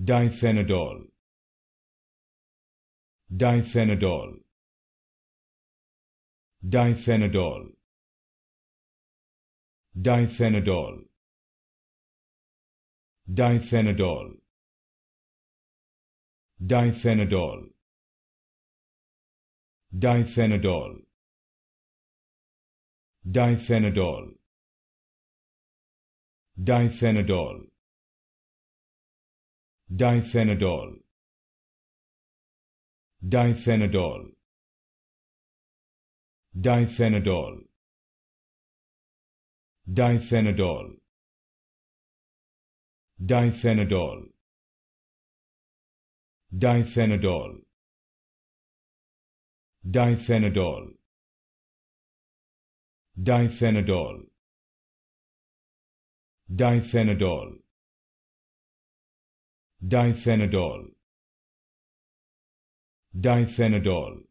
diphenidol diphenidol diphenidol diphenidol diphenidol diphenidol diphenidol diphenidol diphenidol diphenidol diphenidol diphenidol diphenidol diphenidol diphenidol diphenidol diphenidol diphenidol Diphenidol. Diphenidol.